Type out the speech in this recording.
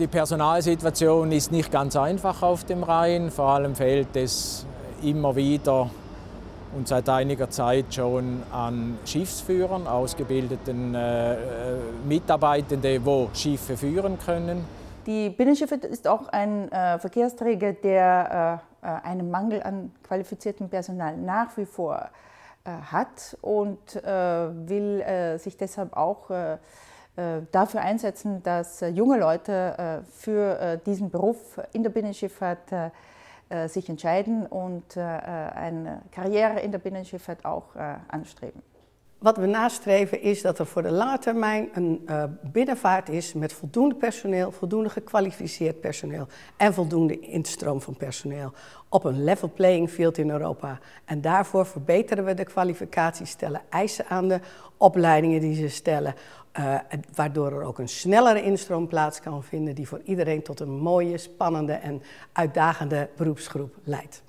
Die Personalsituation ist nicht ganz einfach auf dem Rhein. Vor allem fehlt es immer wieder und seit einiger Zeit schon an Schiffsführern, ausgebildeten äh, äh Mitarbeitenden, die Schiffe führen können. Die Binnenschiffe ist auch ein äh, Verkehrsträger, der äh, äh einen Mangel an qualifiziertem Personal nach wie vor äh, hat und will sich deshalb auch äh, dafür einsetzen, dass äh, junge Leute äh, für diesen Beruf in der Binnenschifffahrt sich entscheiden und eine Karriere in der Binnenschifffahrt auch anstreben. Wat we nastreven is dat er voor de lange termijn een eh, binnenvaart is met voldoende personeel, voldoende gekwalificeerd personeel en voldoende instroom van personeel op een level playing field in Europa. En daarvoor verbeteren we de kwalificaties, stellen eisen aan de opleidingen die ze stellen, eh, waardoor er ook een snellere instroom plaats kan vinden die voor iedereen tot een mooie, spannende en uitdagende beroepsgroep leidt.